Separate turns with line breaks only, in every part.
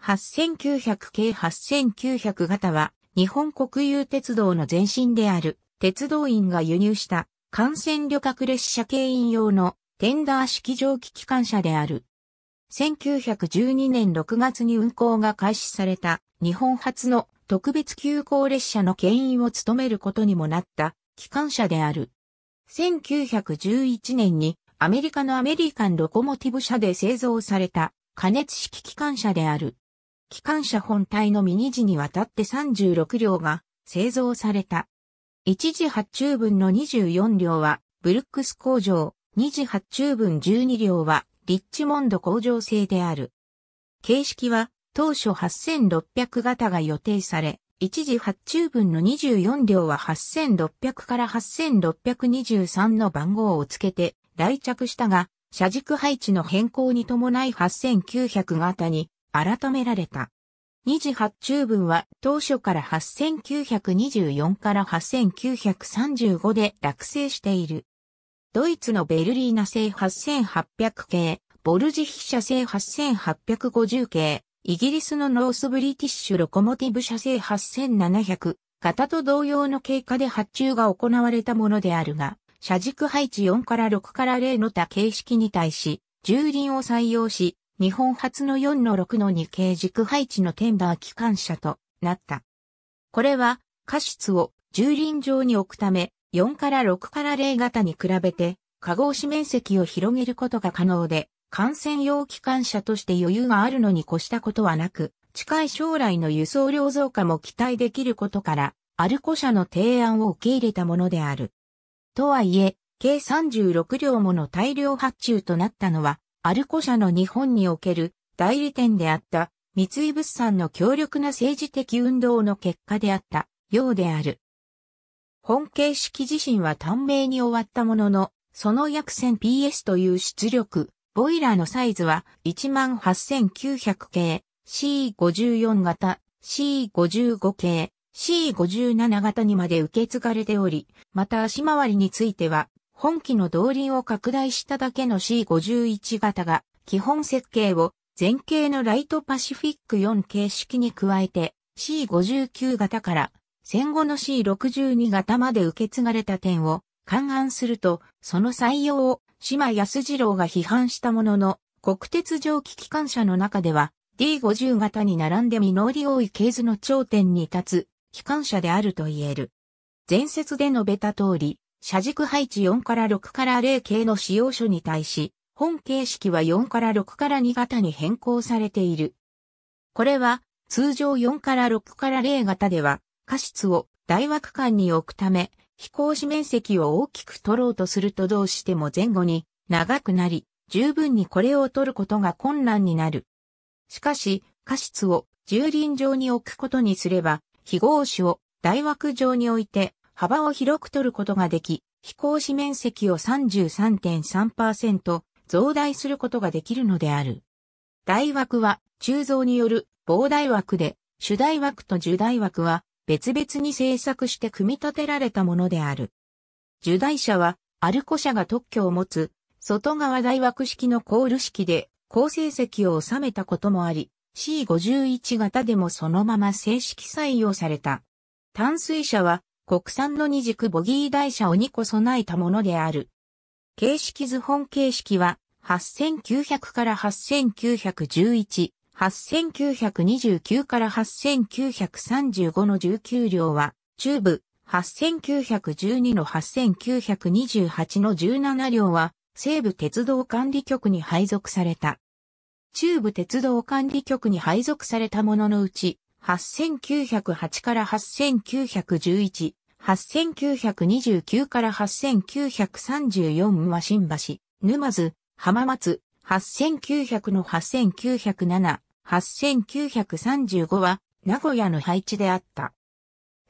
8900系8900型は日本国有鉄道の前身である鉄道員が輸入した幹線旅客列車経員用のテンダー式蒸気機関車である。1912年6月に運行が開始された日本初の特別急行列車の牽引を務めることにもなった機関車である。1911年にアメリカのアメリカンロコモティブ社で製造された加熱式機関車である。機関車本体のミニ時にわたって36両が製造された。一時発注分の24両はブルックス工場、二時発注分12両はリッチモンド工場製である。形式は当初8600型が予定され、一時発注分の24両は8600から8623の番号をつけて来着したが、車軸配置の変更に伴い8900型に改められた。二次発注分は当初から8924から8935で落成している。ドイツのベルリーナ製8800系、ボルジヒ社製8850系、イギリスのノースブリティッシュロコモティブ社製8700型と同様の経過で発注が行われたものであるが、車軸配置4から6から0の多形式に対し、重輪を採用し、日本初の4の6の2系軸配置のテンダー機関車となった。これは、過失を重輪場に置くため、4から6から0型に比べて、加合紙面積を広げることが可能で、感染用機関車として余裕があるのに越したことはなく、近い将来の輸送量増加も期待できることから、アルコ社の提案を受け入れたものである。とはいえ、計36両もの大量発注となったのは、アルコ社の日本における代理店であった三井物産の強力な政治的運動の結果であったようである。本形式自身は短命に終わったものの、その約 1000PS という出力、ボイラーのサイズは18900系、C54 型、C55 系、C57 型にまで受け継がれており、また足回りについては本機の動輪を拡大しただけの C51 型が、基本設計を前傾のライトパシフィック4形式に加えて C59 型から戦後の C62 型まで受け継がれた点を勘案すると、その採用を島安次郎が批判したものの、国鉄蒸気機関車の中では D50 型に並んで実り多い系図の頂点に立つ機関車であると言える。前説で述べた通り、車軸配置4から6から0系の使用書に対し、本形式は4から6から2型に変更されている。これは、通常4から6から0型では、過失を大枠間に置くため、飛行士面積を大きく取ろうとするとどうしても前後に長くなり、十分にこれを取ることが困難になる。しかし、過失を重輪場に置くことにすれば、非合種を大枠上に置いて、幅を広く取ることができ、飛行士面積を33.3%増大することができるのである。大枠は鋳造による膨大枠で、主大枠と受大枠は別々に製作して組み立てられたものである。受大者はアルコ社が特許を持つ外側大枠式のコール式で高成績を収めたこともあり、C51 型でもそのまま正式採用された。淡水車は国産の二軸ボギー台車を2個備えたものである。形式図本形式は8900から8911、8929から8935の19両は、中部、8912の8928の17両は、西部鉄道管理局に配属された。中部鉄道管理局に配属されたもののうち、8908から8911、8929から8934は新橋、沼津、浜松、8900の8907、8935は名古屋の配置であった。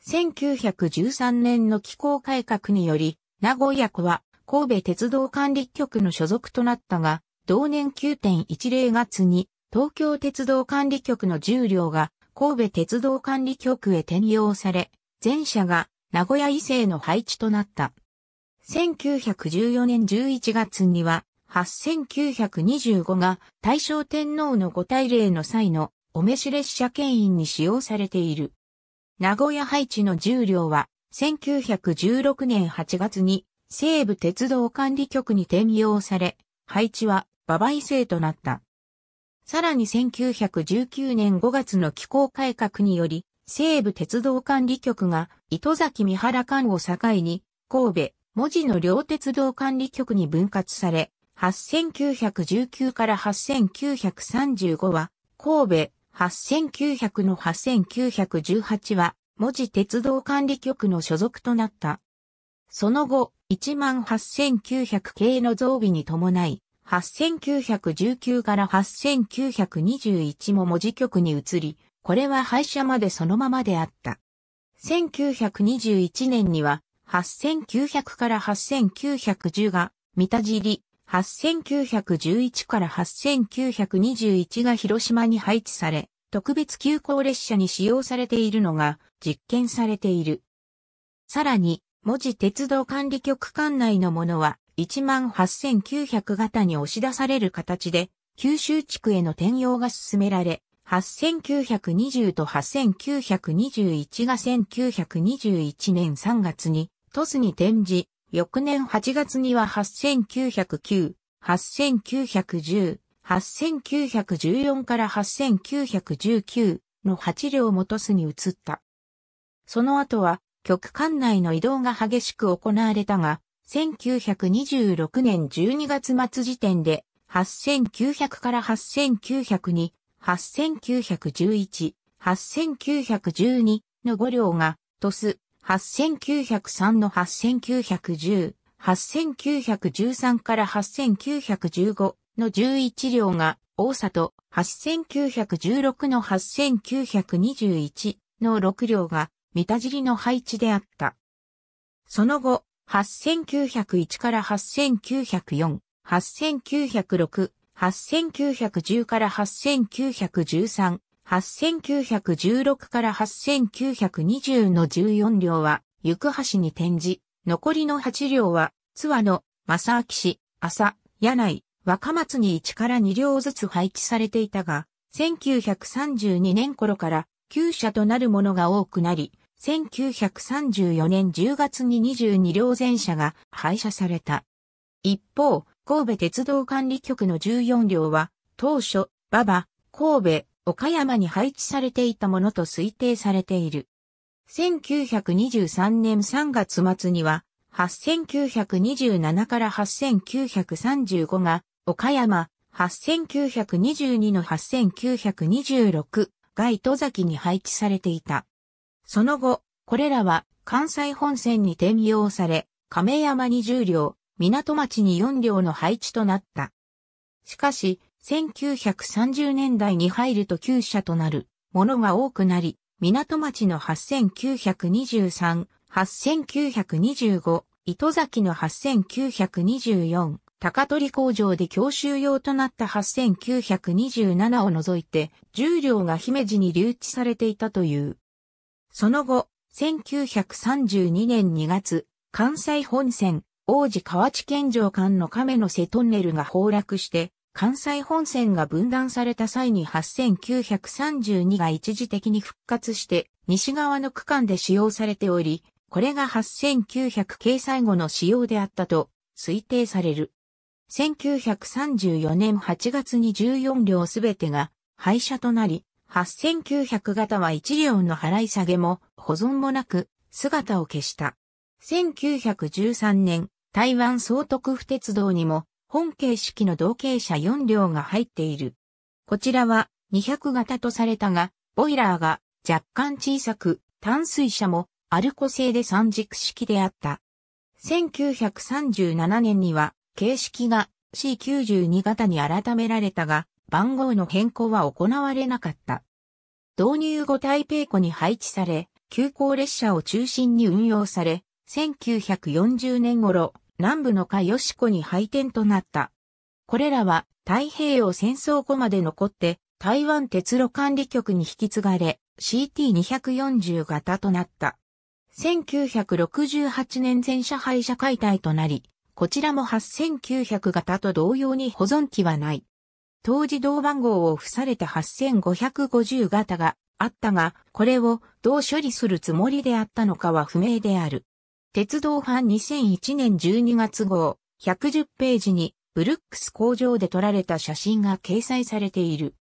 1913年の機構改革により、名古屋区は神戸鉄道管理局の所属となったが、同年9.10月に東京鉄道管理局の重量が神戸鉄道管理局へ転用され、前者が名古屋異性の配置となった。1914年11月には、8925が大正天皇のご大礼の際のお召し列車牽引に使用されている。名古屋配置の重量は、1916年8月に西武鉄道管理局に転用され、配置は馬場異性となった。さらに1919年5月の機構改革により、西部鉄道管理局が糸崎三原間を境に、神戸、文字の両鉄道管理局に分割され、8919から8935は、神戸、8900の8918は、文字鉄道管理局の所属となった。その後、18900系の増備に伴い、8919から8921も文字局に移り、これは廃車までそのままであった。1921年には8900から8910が三田尻、8911から8921が広島に配置され、特別急行列車に使用されているのが実験されている。さらに、文字鉄道管理局管内のものは18900型に押し出される形で、九州地区への転用が進められ、8920と8921が1921年3月に、トスに転じ、翌年8月には8909、8910、8914から8919の8両もトスに移った。その後は、局管内の移動が激しく行われたが、1926年12月末時点で、8900から8902、8911、8912の5両が、トス、8903の8910、8913から8915の11両が、大里、8916の8921の6両が、三田尻の配置であった。その後、8901から8904、8906、8910から8913、8916から8920の14両は、行橋に転じ、残りの8両は、津和野、正明市、朝、柳井、若松に1から2両ずつ配置されていたが、1932年頃から、旧車となるものが多くなり、1934年10月に22両全車が廃車された。一方、神戸鉄道管理局の14両は、当初、馬場、神戸、岡山に配置されていたものと推定されている。1923年3月末には、8927から8935が、岡山、8922の8926が糸崎に配置されていた。その後、これらは関西本線に転用され、亀山に10両、港町に4両の配置となった。しかし、1930年代に入ると旧車となるものが多くなり、港町の8923、8925、糸崎の8924、高取工場で教習用となった8927を除いて、10両が姫路に留置されていたという。その後、1932年2月、関西本線、王子河内県上間の亀の瀬トンネルが崩落して、関西本線が分断された際に8932が一時的に復活して、西側の区間で使用されており、これが8900掲載後の使用であったと推定される。1934年8月に14両すべてが廃車となり、8900型は1両の払い下げも保存もなく姿を消した。1913年、台湾総督府鉄道にも本形式の同型車4両が入っている。こちらは200型とされたが、ボイラーが若干小さく、淡水車もアルコ製で三軸式であった。1937年には形式が C92 型に改められたが、番号の変更は行われなかった。導入後台北湖に配置され、急行列車を中心に運用され、1940年頃、南部の下吉湖に廃点となった。これらは太平洋戦争後まで残って、台湾鉄路管理局に引き継がれ、CT240 型となった。1968年全車廃車解体となり、こちらも8900型と同様に保存機はない。当時同番号を付された8550型があったが、これをどう処理するつもりであったのかは不明である。鉄道版2001年12月号、110ページに、ブルックス工場で撮られた写真が掲載されている。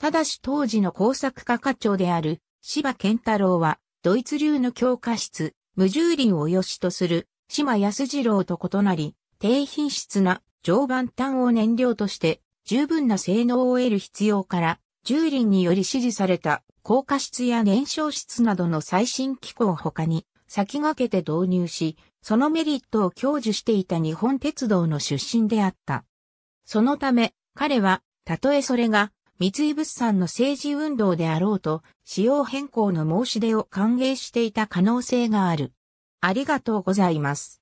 ただし当時の工作課課長である芝健太郎は、ドイツ流の強化室、無重林を良しとする、島安次郎と異なり、低品質な常磐炭を燃料として十分な性能を得る必要から、重林により支持された高架室や燃焼室などの最新機構を他に先駆けて導入し、そのメリットを享受していた日本鉄道の出身であった。そのため、彼は、たとえそれが三井物産の政治運動であろうと、仕様変更の申し出を歓迎していた可能性がある。ありがとうございます。